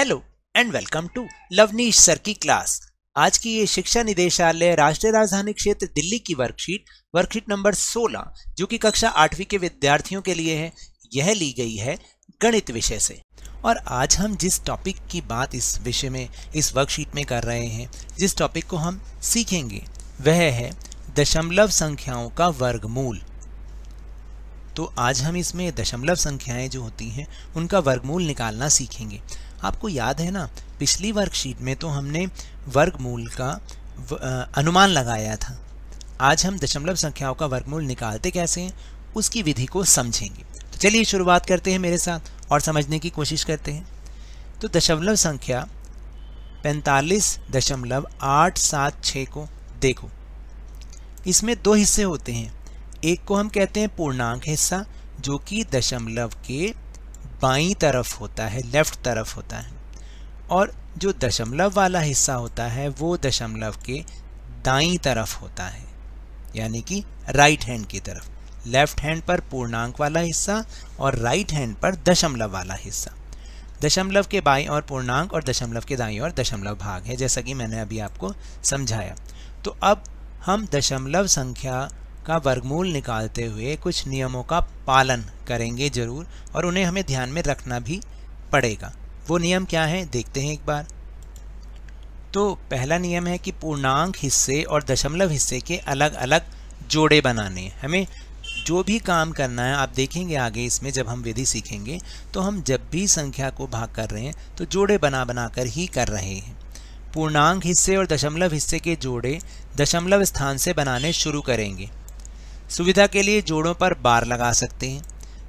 hello and welcome to Lovneesh sir की class आज की ये शिक्षा निदेशालय राष्ट्रीय राजधानी क्षेत्र दिल्ली की वर्कशीट वर्कशीट नंबर 16 जो कि कक्षा आठवीं के विद्यार्थियों के लिए है यह ली गई है गणित विषय से और आज हम जिस टॉपिक की बात इस विषय में इस वर्कशीट में कर रहे हैं जिस टॉपिक को हम सीखेंगे वह है दशमलव संख्याओं का वर्गमूल तो आज हम इसमें दशमलव संख्याएं जो होती हैं उनका वर्गमूल निकालना सीखेंगे आपको याद है ना पिछली वर्कशीट में तो हमने वर्गमूल का अनुमान लगाया था आज हम दशमलव संख्याओं का वर्गमूल निकालते कैसे हैं उसकी विधि को समझेंगे तो चलिए शुरुआत करते हैं मेरे साथ और समझने की कोशिश करते हैं तो दशमलव संख्या पैंतालीस दशमलव आठ सात छः को देखो इसमें दो हिस्से होते हैं एक को हम कहते हैं पूर्णांक हिस्सा जो कि दशमलव के बाई तरफ होता है लेफ़्ट तरफ होता है और जो दशमलव वाला हिस्सा होता है वो दशमलव के दाई तरफ होता है यानी कि राइट हैंड की तरफ लेफ्ट हैंड पर पूर्णांक वाला हिस्सा और राइट हैंड पर दशमलव वाला हिस्सा दशमलव के बाई और पूर्णांक और दशमलव के दाई और दशमलव भाग है जैसा कि मैंने अभी आपको समझाया तो अब हम दशमलव संख्या का वर्गमूल निकालते हुए कुछ नियमों का पालन करेंगे ज़रूर और उन्हें हमें ध्यान में रखना भी पड़ेगा वो नियम क्या है देखते हैं एक बार तो पहला नियम है कि पूर्णांक हिस्से और दशमलव हिस्से के अलग अलग जोड़े बनाने हमें जो भी काम करना है आप देखेंगे आगे इसमें जब हम विधि सीखेंगे तो हम जब भी संख्या को भाग कर रहे हैं तो जोड़े बना बना कर ही कर रहे हैं पूर्णांक हिस्से और दशमलव हिस्से के जोड़े दशमलव स्थान से बनाने शुरू करेंगे सुविधा के लिए जोड़ों पर बार लगा सकते हैं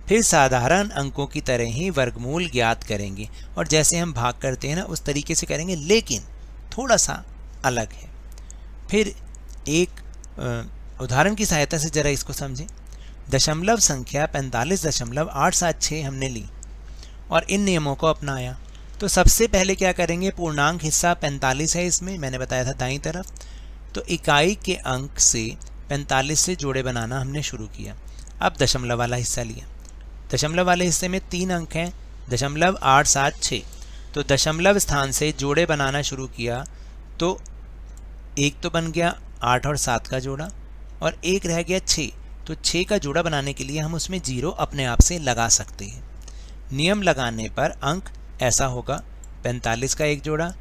फिर साधारण अंकों की तरह ही वर्गमूल ज्ञात करेंगे और जैसे हम भाग करते हैं ना उस तरीके से करेंगे लेकिन थोड़ा सा अलग है फिर एक उदाहरण की सहायता से ज़रा इसको समझें दशमलव संख्या पैंतालीस दशमलव आठ सात छः हमने ली और इन नियमों को अपनाया तो सबसे पहले क्या करेंगे पूर्णांक हिस्सा पैंतालीस है इसमें मैंने बताया था दाई तरफ तो इकाई के अंक से पैंतालीस से जोड़े बनाना हमने शुरू किया अब दशमलव वाला हिस्सा लिया दशमलव वाले हिस्से में तीन अंक हैं दशमलव आठ सात छः तो दशमलव स्थान से जोड़े बनाना शुरू किया तो एक तो बन गया आठ और सात का जोड़ा और एक रह गया छः तो छः का जोड़ा बनाने के लिए हम उसमें जीरो अपने आप से लगा सकते हैं नियम लगाने पर अंक ऐसा होगा पैंतालीस का एक जोड़ा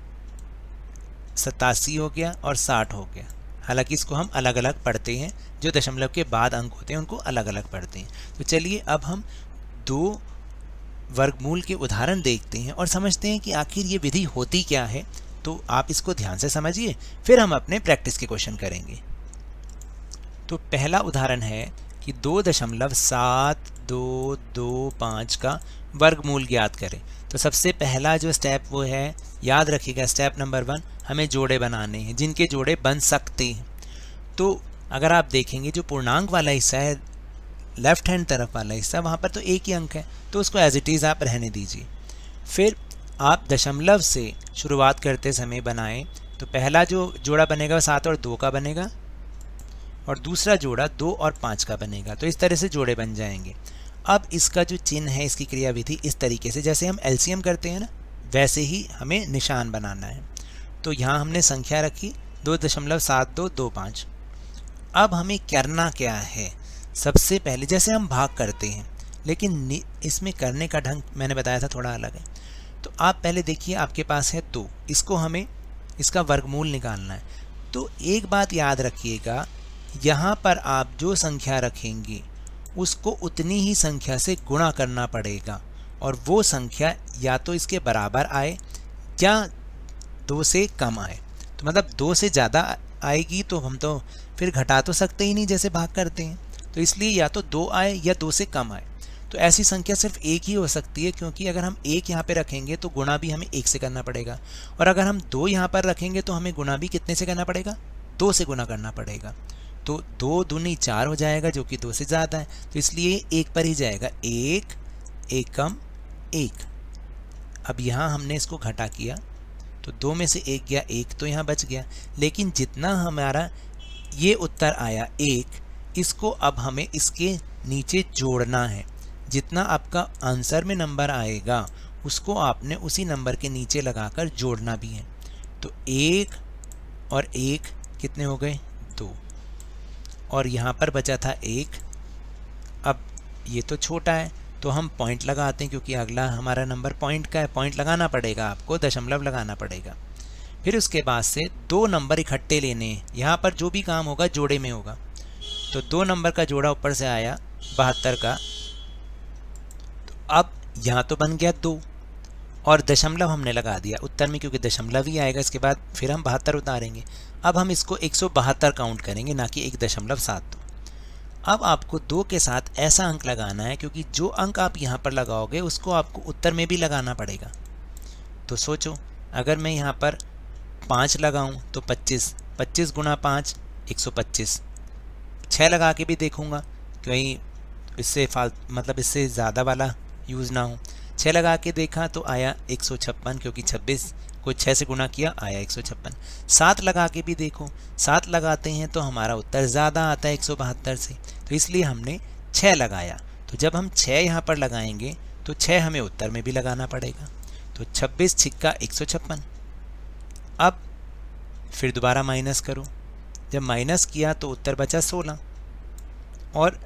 सतासी हो गया और साठ हो गया हालांकि इसको हम अलग अलग पढ़ते हैं जो दशमलव के बाद अंक होते हैं उनको अलग अलग पढ़ते हैं तो चलिए अब हम दो वर्गमूल के उदाहरण देखते हैं और समझते हैं कि आखिर ये विधि होती क्या है तो आप इसको ध्यान से समझिए फिर हम अपने प्रैक्टिस के क्वेश्चन करेंगे तो पहला उदाहरण है कि दो दशमलव सात दो दो पाँच का वर्गमूल ज्ञात करें तो सबसे पहला जो स्टेप वो है याद रखिएगा स्टेप नंबर वन हमें जोड़े बनाने हैं जिनके जोड़े बन सकते हैं तो अगर आप देखेंगे जो पूर्णांक वाला हिस्सा है लेफ्ट हैंड तरफ वाला हिस्सा वहाँ पर तो एक ही अंक है तो उसको एज इट इज़ आप रहने दीजिए फिर आप दशमलव से शुरुआत करते समय बनाएं तो पहला जो जोड़ा बनेगा वह सात और दो का बनेगा और दूसरा जोड़ा दो और पाँच का बनेगा तो इस तरह से जोड़े बन जाएंगे अब इसका जो चिन्ह है इसकी क्रियाविधि इस तरीके से जैसे हम एल्सियम करते हैं ना वैसे ही हमें निशान बनाना है तो यहाँ हमने संख्या रखी दो दशमलव सात दो दो पाँच अब हमें करना क्या है सबसे पहले जैसे हम भाग करते हैं लेकिन इसमें करने का ढंग मैंने बताया था थोड़ा अलग है तो आप पहले देखिए आपके पास है दो इसको हमें इसका वर्गमूल निकालना है तो एक बात याद रखिएगा यहाँ पर आप जो संख्या रखेंगे उसको उतनी ही संख्या से गुणा करना पड़ेगा और वो संख्या या तो इसके बराबर आए या दो से कम आए तो मतलब दो से ज़्यादा आएगी तो हम तो फिर घटा तो सकते ही नहीं जैसे भाग करते हैं तो इसलिए या तो दो आए या दो से कम आए तो ऐसी संख्या सिर्फ एक ही हो सकती है क्योंकि अगर हम एक यहाँ पे रखेंगे तो गुणा भी हमें एक से करना पड़ेगा और अगर हम दो यहाँ पर रखेंगे तो हमें गुणा भी कितने से करना पड़ेगा दो से गुणा करना पड़ेगा तो दो दूनी चार हो जाएगा जो कि दो से ज़्यादा है तो इसलिए एक पर ही जाएगा एक एकम एक अब यहाँ हमने इसको घटा किया तो दो में से एक गया एक तो यहाँ बच गया लेकिन जितना हमारा ये उत्तर आया एक इसको अब हमें इसके नीचे जोड़ना है जितना आपका आंसर में नंबर आएगा उसको आपने उसी नंबर के नीचे लगाकर जोड़ना भी है तो एक और एक कितने हो गए दो और यहाँ पर बचा था एक अब ये तो छोटा है तो हम पॉइंट लगाते हैं क्योंकि अगला हमारा नंबर पॉइंट का है पॉइंट लगाना पड़ेगा आपको दशमलव लगाना पड़ेगा फिर उसके बाद से दो नंबर इकट्ठे लेने हैं यहाँ पर जो भी काम होगा जोड़े में होगा तो दो नंबर का जोड़ा ऊपर से आया बहत्तर का तो अब यहाँ तो बन गया दो और दशमलव हमने लगा दिया उत्तर में क्योंकि दशमलव ही आएगा इसके बाद फिर हम बहत्तर उतारेंगे अब हम इसको एक काउंट करेंगे ना कि एक दशमलव सात दो अब आपको दो के साथ ऐसा अंक लगाना है क्योंकि जो अंक आप यहाँ पर लगाओगे उसको आपको उत्तर में भी लगाना पड़ेगा तो सोचो अगर मैं यहाँ पर पाँच लगाऊँ तो पच्चीस पच्चीस गुणा पाँच एक सौ पच्चीस छः लगा के भी देखूँगा क्योंकि इससे फाल मतलब इससे ज़्यादा वाला यूज़ ना हो छः लगा के देखा तो आया एक सौ छप्पन क्योंकि छब्बीस को छः से गुना किया आया एक सौ छप्पन सात लगा के भी देखो सात लगाते हैं तो हमारा उत्तर ज़्यादा आता है एक सौ बहत्तर से तो इसलिए हमने छः लगाया तो जब हम छः यहाँ पर लगाएंगे तो छः हमें उत्तर में भी लगाना पड़ेगा तो छब्बीस छिक्का एक सौ छप्पन अब फिर दोबारा माइनस करो जब माइनस किया तो उत्तर बचा सोलह और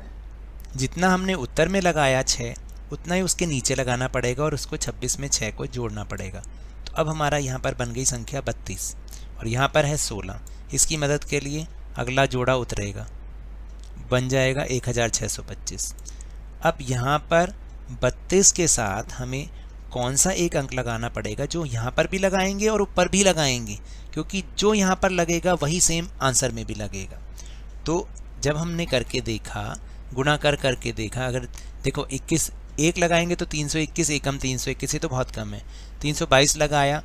जितना हमने उत्तर में लगाया छः उतना ही उसके नीचे लगाना पड़ेगा और उसको छब्बीस में छः को जोड़ना पड़ेगा अब हमारा यहाँ पर बन गई संख्या बत्तीस और यहाँ पर है सोलह इसकी मदद के लिए अगला जोड़ा उतरेगा बन जाएगा एक हज़ार छः सौ पच्चीस अब यहाँ पर बत्तीस के साथ हमें कौन सा एक अंक लगाना पड़ेगा जो यहाँ पर भी लगाएंगे और ऊपर भी लगाएंगे क्योंकि जो यहाँ पर लगेगा वही सेम आंसर में भी लगेगा तो जब हमने करके देखा गुणा कर करके देखा अगर देखो इक्कीस एक लगाएंगे तो 321 एकम 321 से तो बहुत कम है 322 लगाया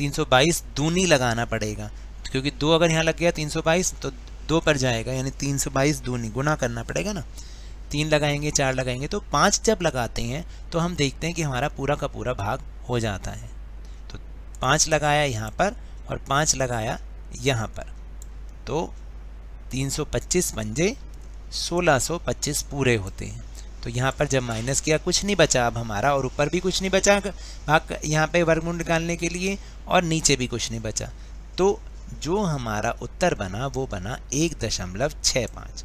322 दूनी लगाना पड़ेगा क्योंकि दो अगर यहाँ लग गया 322 तो दो पर जाएगा यानी 322 दूनी गुना करना पड़ेगा ना तीन लगाएंगे चार लगाएंगे तो पाँच जब लगाते हैं तो हम देखते हैं कि हमारा पूरा का पूरा भाग हो जाता है तो पाँच लगाया यहाँ पर और पाँच लगाया यहाँ पर तो तीन सौ पच्चीस पंजे पच्चीस पूरे होते हैं तो यहाँ पर जब माइनस किया कुछ नहीं बचा अब हमारा और ऊपर भी कुछ नहीं बचा भाग यहाँ पे वर्गमूल निकालने के लिए और नीचे भी कुछ नहीं बचा तो जो हमारा उत्तर बना वो बना एक दशमलव छः पाँच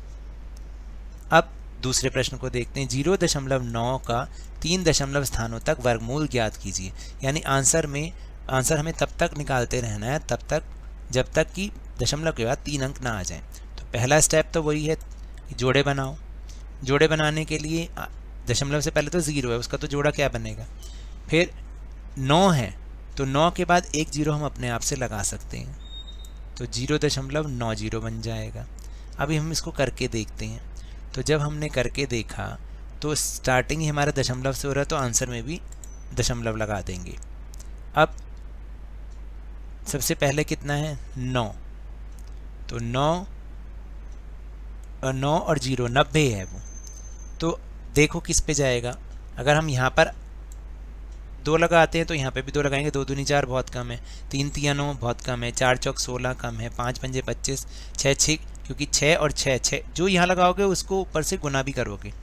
अब दूसरे प्रश्न को देखते हैं जीरो दशमलव नौ का तीन दशमलव स्थानों तक वर्गमूल ज्ञात कीजिए यानी आंसर में आंसर हमें तब तक निकालते रहना है तब तक जब तक कि दशमलव के बाद तीन अंक ना आ जाए तो पहला स्टेप तो वही है जोड़े बनाओ जोड़े बनाने के लिए दशमलव से पहले तो ज़ीरो है उसका तो जोड़ा क्या बनेगा फिर नौ है तो नौ के बाद एक जीरो हम अपने आप से लगा सकते हैं तो जीरो दशमलव नौ जीरो बन जाएगा अभी हम इसको करके देखते हैं तो जब हमने करके देखा तो स्टार्टिंग ही हमारा दशमलव से हो रहा है तो आंसर में भी दशमलव लगा देंगे अब सबसे पहले कितना है नौ तो नौ और नौ और जीरो नब्बे है वो तो देखो किस पे जाएगा अगर हम यहाँ पर दो लगाते हैं तो यहाँ पे भी दो लगाएंगे दो दूनी चार बहुत कम है तीन तिया नौ बहुत कम है चार चौक सोलह कम है पाँच पंजे पच्चीस छः छः क्योंकि छः और छः छः जो यहाँ लगाओगे उसको ऊपर से गुना भी करोगे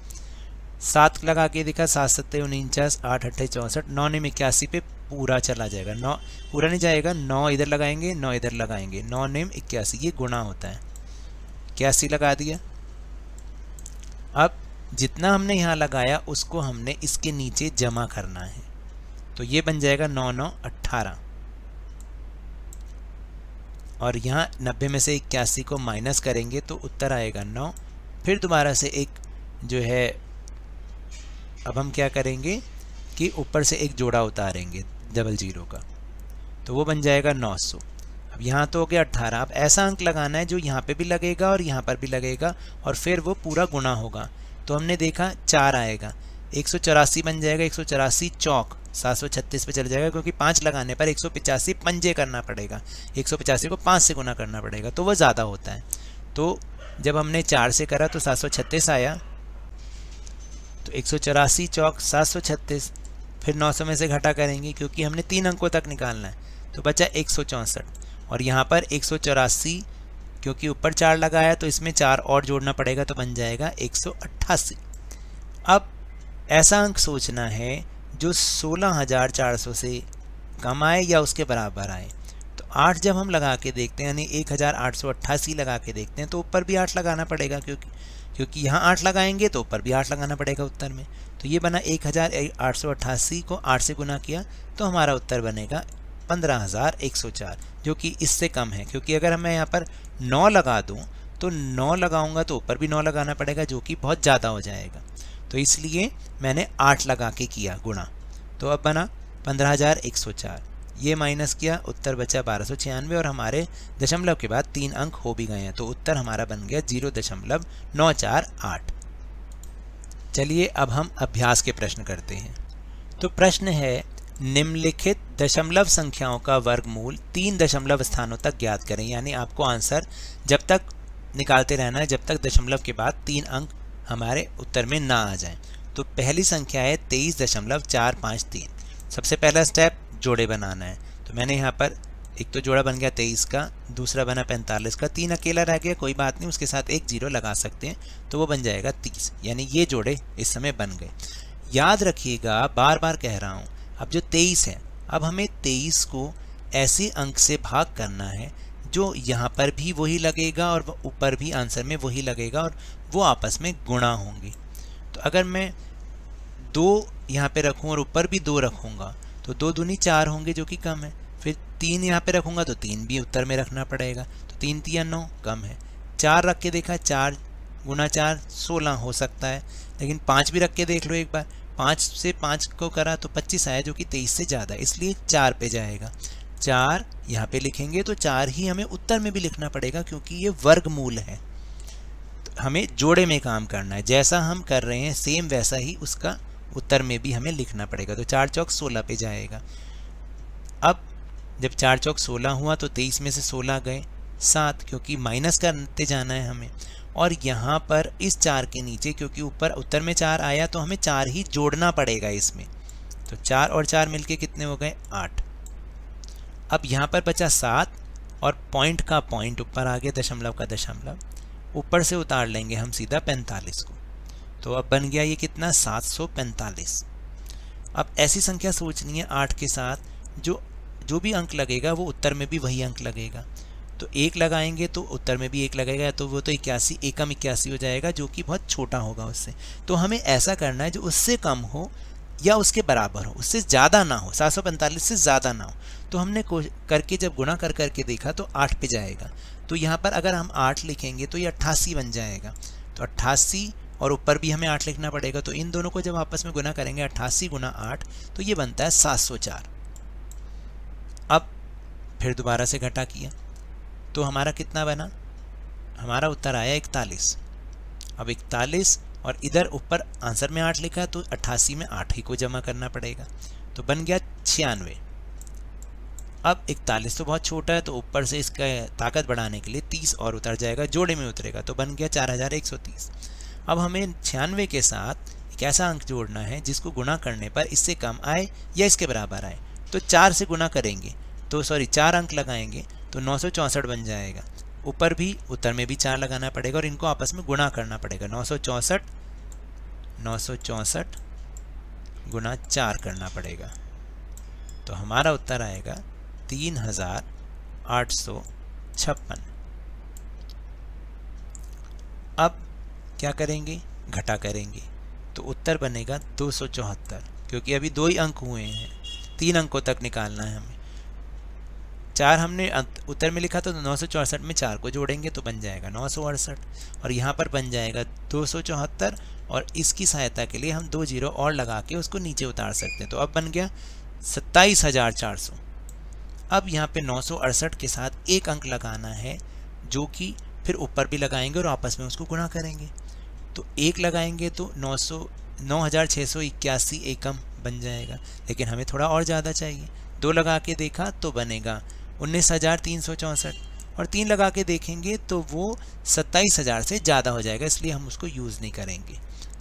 सात लगा के देखा सात सत्तर उनचास आठ अट्ठे चौंसठ नौ निम इक्यासी पे पूरा चला जाएगा नौ पूरा नहीं जाएगा नौ इधर लगाएंगे नौ इधर लगाएंगे नौ नेम इक्यासी ये गुना होता है इक्यासी लगा दिया अब जितना हमने यहाँ लगाया उसको हमने इसके नीचे जमा करना है तो ये बन जाएगा नौ नौ अट्ठारह और यहाँ नब्बे में से इक्यासी को माइनस करेंगे तो उत्तर आएगा नौ फिर दोबारा से एक जो है अब हम क्या करेंगे कि ऊपर से एक जोड़ा उतारेंगे डबल ज़ीरो का तो वो बन जाएगा नौ सौ अब यहाँ तो हो गया अट्ठारह अब ऐसा अंक लगाना है जो यहाँ पे भी लगेगा और यहाँ पर भी लगेगा और फिर वो पूरा गुना होगा तो हमने देखा चार आएगा एक बन जाएगा एक चौक सात सौ छत्तीस पर चल जाएगा क्योंकि पाँच लगाने पर एक सौ पिचासी पंजे करना पड़ेगा एक सौ पिचासी को पाँच से गुना करना पड़ेगा तो वह ज़्यादा होता है तो जब हमने चार से करा तो सात सौ छत्तीस आया तो एक सौ चौरासी चौक सात सौ छत्तीस फिर नौ सौ में से घटा करेंगे क्योंकि हमने तीन अंकों तक निकालना है तो बचा एक सौ चौंसठ और यहाँ पर एक सौ चौरासी क्योंकि ऊपर चार लगाया तो इसमें चार और जोड़ना पड़ेगा तो बन जाएगा एक अब ऐसा अंक सोचना है जो 16,400 से कम आए या उसके बराबर आए तो आठ जब हम लगा के देखते हैं यानी एक हज़ार आठ सौ अट्ठासी लगा के देखते हैं तो ऊपर भी आठ लगाना पड़ेगा क्योंकि क्योंकि यहाँ आठ लगाएंगे तो ऊपर भी आठ लगाना पड़ेगा उत्तर में तो ये बना एक हज़ार आठ सौ अट्ठासी को आठ से गुना किया तो हमारा उत्तर बनेगा 15,104 जो कि इससे कम है क्योंकि अगर मैं यहाँ पर 9 लगा दूँ तो 9 लगाऊंगा तो ऊपर भी 9 लगाना पड़ेगा जो कि बहुत ज़्यादा हो जाएगा तो इसलिए मैंने 8 लगा के किया गुणा तो अब बना 15,104 ये माइनस किया उत्तर बचा बारह और हमारे दशमलव के बाद तीन अंक हो भी गए हैं तो उत्तर हमारा बन गया जीरो दशमलव नौ चार आठ चलिए अब हम अभ्यास के प्रश्न करते हैं तो प्रश्न है निम्नलिखित दशमलव संख्याओं का वर्गमूल तीन दशमलव स्थानों तक ज्ञात करें यानी आपको आंसर जब तक निकालते रहना है जब तक दशमलव के बाद तीन अंक हमारे उत्तर में ना आ जाएं तो पहली संख्या है तेईस दशमलव चार पाँच तीन सबसे पहला स्टेप जोड़े बनाना है तो मैंने यहाँ पर एक तो जोड़ा बन गया तेईस का दूसरा बना पैंतालीस का तीन अकेला रह गया कोई बात नहीं उसके साथ एक जीरो लगा सकते हैं तो वो बन जाएगा तीस यानी ये जोड़े इस समय बन गए याद रखिएगा बार बार कह रहा हूँ अब जो तेईस है अब हमें तेईस को ऐसे अंक से भाग करना है जो यहाँ पर भी वही लगेगा और ऊपर भी आंसर में वही लगेगा और वो आपस में गुणा होंगे तो अगर मैं दो यहाँ पे रखूँ और ऊपर भी दो रखूँगा तो दो दूनी चार होंगे जो कि कम है फिर तीन यहाँ पे रखूँगा तो तीन भी उत्तर में रखना पड़ेगा तो तीन तीन नौ कम है चार रख के देखा चार गुना चार सोलह हो सकता है लेकिन पाँच भी रख के देख लो एक बार पाँच से पाँच को करा तो पच्चीस आया जो कि तेईस से ज़्यादा इसलिए चार पे जाएगा चार यहाँ पे लिखेंगे तो चार ही हमें उत्तर में भी लिखना पड़ेगा क्योंकि ये वर्गमूल है तो हमें जोड़े में काम करना है जैसा हम कर रहे हैं सेम वैसा ही उसका उत्तर में भी हमें लिखना पड़ेगा तो चार चौक सोलह पे जाएगा अब जब चार चौक सोलह हुआ तो तेईस में से सोलह गए सात क्योंकि माइनस करते जाना है हमें और यहाँ पर इस चार के नीचे क्योंकि ऊपर उत्तर में चार आया तो हमें चार ही जोड़ना पड़ेगा इसमें तो चार और चार मिलके कितने हो गए आठ अब यहाँ पर बचा सात और पॉइंट का पॉइंट ऊपर आ गया दशमलव का दशमलव ऊपर से उतार लेंगे हम सीधा पैंतालीस को तो अब बन गया ये कितना सात सौ पैंतालीस अब ऐसी संख्या सोचनी है आठ के साथ जो जो भी अंक लगेगा वो उत्तर में भी वही अंक लगेगा तो एक लगाएंगे तो उत्तर में भी एक लगेगा तो वो तो इक्यासी एकम इक्यासी हो जाएगा जो कि बहुत छोटा होगा उससे तो हमें ऐसा करना है जो उससे कम हो या उसके बराबर हो उससे ज़्यादा ना हो सात सौ पैंतालीस से ज़्यादा ना हो तो हमने करके जब गुणा कर करके देखा तो आठ पे जाएगा तो यहाँ पर अगर हम आठ लिखेंगे तो ये अट्ठासी बन जाएगा तो अट्ठासी और ऊपर भी हमें आठ लिखना पड़ेगा तो इन दोनों को जब आपस में गुना करेंगे अट्ठासी गुना आठ तो ये बनता है सात सौ चार अब फिर दोबारा से घटा किया तो हमारा कितना बना हमारा उत्तर आया इकतालीस अब इकतालीस और इधर ऊपर आंसर में आठ लिखा तो अट्ठासी में आठ ही को जमा करना पड़ेगा तो बन गया छियानवे अब इकतालीस तो बहुत छोटा है तो ऊपर से इसका ताकत बढ़ाने के लिए तीस और उतर जाएगा जोड़े में उतरेगा तो बन गया चार हज़ार एक सौ तीस अब हमें छियानवे के साथ एक ऐसा अंक जोड़ना है जिसको गुणा करने पर इससे कम आए या इसके बराबर आए तो चार से गुणा करेंगे तो सॉरी चार अंक लगाएंगे तो नौ बन जाएगा ऊपर भी उत्तर में भी चार लगाना पड़ेगा और इनको आपस में गुणा करना पड़ेगा नौ सौ चौंसठ नौ सौ चौंसठ गुना चार करना पड़ेगा तो हमारा उत्तर आएगा तीन हजार आठ सौ छप्पन अब क्या करेंगे घटा करेंगे तो उत्तर बनेगा दो सौ चौहत्तर क्योंकि अभी दो ही अंक हुए हैं तीन अंकों तक निकालना है हमें चार हमने उत्तर में लिखा तो नौ सौ चौंसठ में चार को जोड़ेंगे तो बन जाएगा नौ सौ अड़सठ और यहाँ पर बन जाएगा दो सौ चौहत्तर और इसकी सहायता के लिए हम दो जीरो और लगा के उसको नीचे उतार सकते हैं तो अब बन गया सत्ताईस हज़ार चार सौ अब यहाँ पे नौ सौ अड़सठ के साथ एक अंक लगाना है जो कि फिर ऊपर भी लगाएंगे और आपस में उसको गुणा करेंगे तो एक लगाएंगे तो नौ सौ नौ हज़ार छः सौ इक्यासी एकम बन जाएगा लेकिन हमें थोड़ा और ज़्यादा चाहिए दो लगा के देखा तो बनेगा उन्नीस हज़ार तीन सौ चौंसठ और तीन लगा के देखेंगे तो वो सत्ताईस हज़ार से ज़्यादा हो जाएगा इसलिए हम उसको यूज़ नहीं करेंगे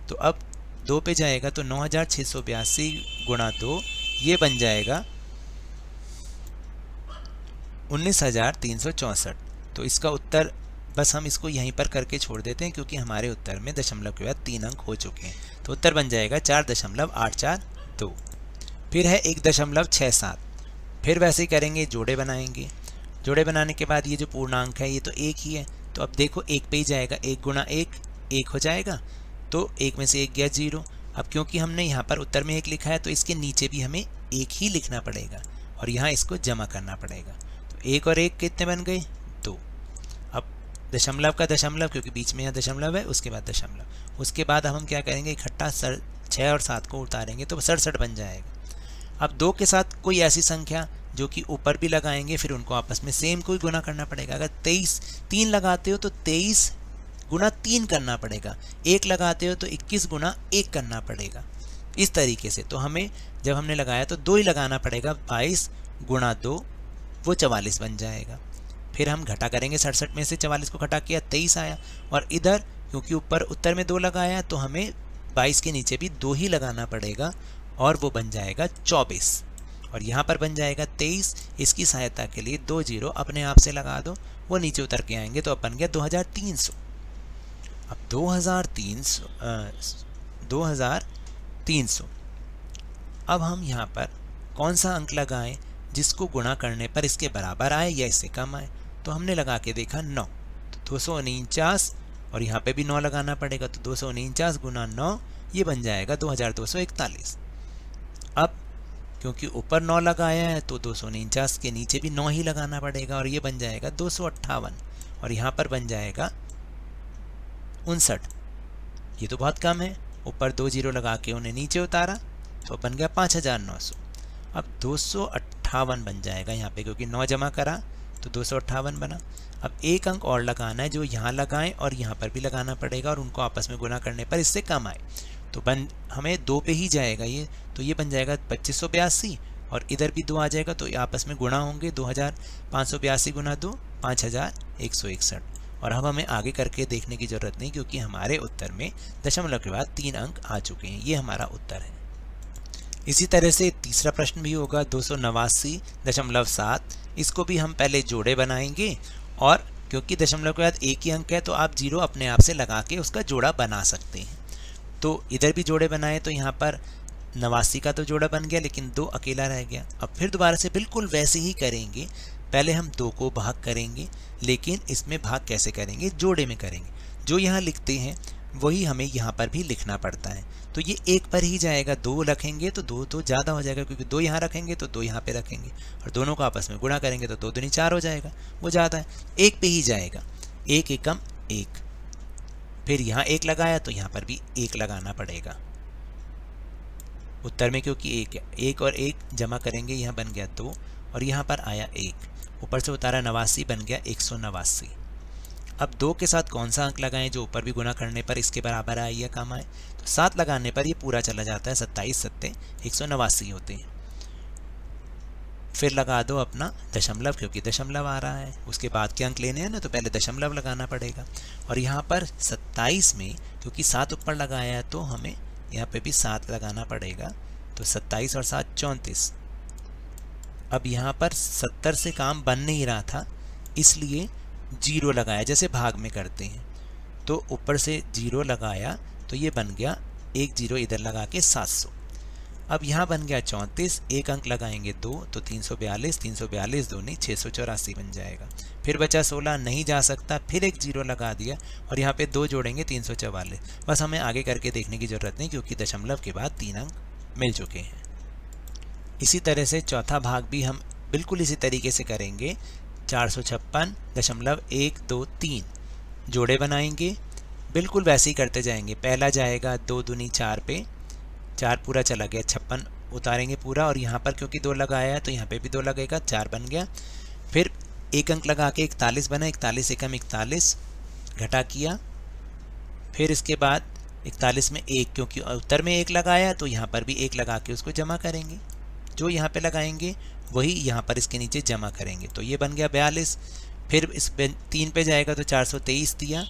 तो अब दो पे जाएगा तो नौ हज़ार छः सौ बयासी गुणा दो ये बन जाएगा उन्नीस हज़ार तीन सौ चौंसठ तो इसका उत्तर बस हम इसको यहीं पर करके छोड़ देते हैं क्योंकि हमारे उत्तर में दशमलव के बाद तीन अंक हो चुके हैं तो उत्तर बन जाएगा चार दशमलव आठ चार दो फिर है एक दशमलव छः सात फिर वैसे ही करेंगे जोड़े बनाएंगे जोड़े बनाने के बाद ये जो पूर्णांक है ये तो एक ही है तो अब देखो एक पे ही जाएगा एक गुणा एक एक हो जाएगा तो एक में से एक गया जीरो अब क्योंकि हमने यहाँ पर उत्तर में एक लिखा है तो इसके नीचे भी हमें एक ही लिखना पड़ेगा और यहाँ इसको जमा करना पड़ेगा तो एक और एक कितने बन गए दो अब दशमलव का दशमलव क्योंकि बीच में यहाँ दशमलव है उसके बाद दशमलव उसके बाद हम क्या करेंगे इकट्ठा सर छः और सात को उतारेंगे तो सड़सठ बन जाएगा अब दो के साथ कोई ऐसी संख्या जो कि ऊपर भी लगाएंगे फिर उनको आपस में सेम कोई गुना करना पड़ेगा अगर तेईस तीन लगाते हो तो तेईस गुना तीन करना पड़ेगा एक लगाते हो तो इक्कीस गुना एक करना पड़ेगा इस तरीके से तो हमें जब हमने लगाया तो दो ही लगाना पड़ेगा बाईस गुणा दो वो चवालीस बन जाएगा फिर हम घटा करेंगे सड़सठ में से चवालीस को घटा किया तेईस आया और इधर क्योंकि ऊपर उत्तर में दो लगाया तो हमें बाईस के नीचे भी दो ही लगाना पड़ेगा और वो बन जाएगा चौबीस और यहाँ पर बन जाएगा तेईस इसकी सहायता के लिए दो जीरो अपने आप से लगा दो वो नीचे उतर के आएंगे तो अब बन गया दो हज़ार तीन सौ अब दो हज़ार तीन सौ दो हज़ार तीन सौ अब हम यहाँ पर कौन सा अंक लगाएं जिसको गुणा करने पर इसके बराबर आए या इससे कम आए तो हमने लगा के देखा नौ तो दो सौ उनचास और यहाँ पे भी नौ लगाना पड़ेगा तो दो सौ उनचास गुना नौ ये बन जाएगा दो हज़ार दो सौ इकतालीस अब क्योंकि ऊपर नौ लगाया है तो दो के नीचे भी नौ ही लगाना पड़ेगा और ये बन जाएगा दो और यहाँ पर बन जाएगा उनसठ ये तो बहुत कम है ऊपर दो जीरो लगा के उन्हें नीचे उतारा तो बन गया पाँच हज़ार नौ सौ अब दो सौ अट्ठावन बन जाएगा यहाँ पे क्योंकि नौ जमा करा तो दो सौ अट्ठावन बना अब एक अंक और लगाना है जो यहाँ लगाएं और यहाँ पर भी लगाना पड़ेगा और उनको आपस में गुना करने पर इससे कम आए तो बन हमें दो पे ही जाएगा ये तो ये बन जाएगा पच्चीस सौ बयासी और इधर भी दो आ जाएगा तो ये आपस में गुणा होंगे दो हज़ार पाँच सौ बयासी गुना दो पाँच हज़ार एक सौ इकसठ और अब हमें आगे करके देखने की ज़रूरत नहीं क्योंकि हमारे उत्तर में दशमलव के बाद तीन अंक आ चुके हैं ये हमारा उत्तर है इसी तरह से तीसरा प्रश्न भी होगा दो दशमलव सात इसको भी हम पहले जोड़े बनाएंगे और क्योंकि दशमलव के बाद एक ही अंक है तो आप जीरो अपने आप से लगा के उसका जोड़ा बना सकते हैं तो इधर भी जोड़े बनाए तो यहाँ पर नवासी का तो जोड़ा बन गया लेकिन दो अकेला रह गया अब फिर दोबारा से बिल्कुल वैसे ही करेंगे पहले हम दो को भाग करेंगे लेकिन इसमें भाग कैसे करेंगे जोड़े में करेंगे जो यहाँ लिखते हैं वही हमें यहाँ पर भी लिखना पड़ता है तो ये एक पर ही जाएगा दो रखेंगे तो दो तो ज़्यादा हो जाएगा क्योंकि दो यहाँ रखेंगे तो दो यहाँ पे रखेंगे और दोनों को आपस में गुणा करेंगे तो दो दूनी चार हो जाएगा वो ज़्यादा है एक पे ही जाएगा एक एकम एक फिर यहाँ एक लगाया तो यहाँ पर भी एक लगाना पड़ेगा उत्तर में क्योंकि एक है एक और एक जमा करेंगे यहाँ बन गया दो और यहाँ पर आया एक ऊपर से उतारा नवासी बन गया एक सौ नवासी अब दो के साथ कौन सा अंक लगाएं जो ऊपर भी गुना करने पर इसके बराबर आए या काम आए तो सात लगाने पर ये पूरा चला जाता है सत्ताईस सत्ते एक सौ नवासी होते हैं फिर लगा दो अपना दशमलव क्योंकि दशमलव आ रहा है उसके बाद के अंक लेने हैं ना तो पहले दशमलव लगाना पड़ेगा और यहाँ पर सत्ताईस में क्योंकि सात ऊपर लगाया है तो हमें यहाँ पे भी सात लगाना पड़ेगा तो सत्ताईस और सात चौंतीस अब यहाँ पर सत्तर से काम बन नहीं रहा था इसलिए जीरो लगाया जैसे भाग में करते हैं तो ऊपर से जीरो लगाया तो ये बन गया एक जीरो इधर लगा के सात सौ अब यहाँ बन गया चौंतीस एक अंक लगाएंगे दो तो तीन सौ बयालीस तीन सौ बयालीस दो नहीं छः सौ चौरासी बन जाएगा फिर बचा सोलह नहीं जा सकता फिर एक जीरो लगा दिया और यहाँ पे दो जोड़ेंगे तीन सौ चवालीस बस हमें आगे करके देखने की ज़रूरत नहीं क्योंकि दशमलव के बाद तीन अंक मिल चुके हैं इसी तरह से चौथा भाग भी हम बिल्कुल इसी तरीके से करेंगे चार सौ छप्पन दशमलव एक दो तीन जोड़े बनाएंगे बिल्कुल वैसे ही करते जाएंगे पहला जाएगा दो दुनी चार पे चार पूरा चला गया छप्पन उतारेंगे पूरा और यहाँ पर क्योंकि दो लगाया है तो यहाँ पे भी दो लगेगा चार बन गया फिर एक अंक लगा के इकतालीस बना इकतालीस एकम इकतालीस घटा किया फिर इसके बाद इकतालीस में एक क्योंकि उत्तर में एक लगाया तो यहाँ पर भी एक लगा के उसको जमा करेंगे जो यहाँ पर लगाएंगे वही यहाँ पर इसके नीचे जमा करेंगे तो ये बन गया बयालीस फिर इस पे तीन पे जाएगा तो तेईस दिया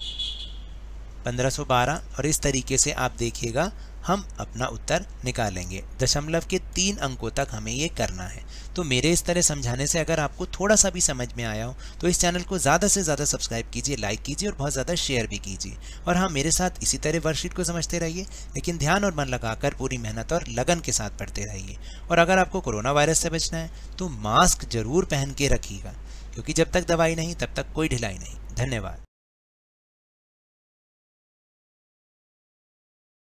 बारह और इस तरीके से आप देखिएगा हम अपना उत्तर निकालेंगे दशमलव के तीन अंकों तक हमें ये करना है तो मेरे इस तरह समझाने से अगर आपको थोड़ा सा भी समझ में आया हो तो इस चैनल को ज़्यादा से ज़्यादा सब्सक्राइब कीजिए लाइक कीजिए और बहुत ज़्यादा शेयर भी कीजिए और हाँ मेरे साथ इसी तरह वर्कशीट को समझते रहिए लेकिन ध्यान और मन लगाकर पूरी मेहनत और लगन के साथ पढ़ते रहिए और अगर आपको कोरोना वायरस से बचना है तो मास्क जरूर पहन के रखिएगा क्योंकि जब तक दवाई नहीं तब तक कोई ढिलाई नहीं धन्यवाद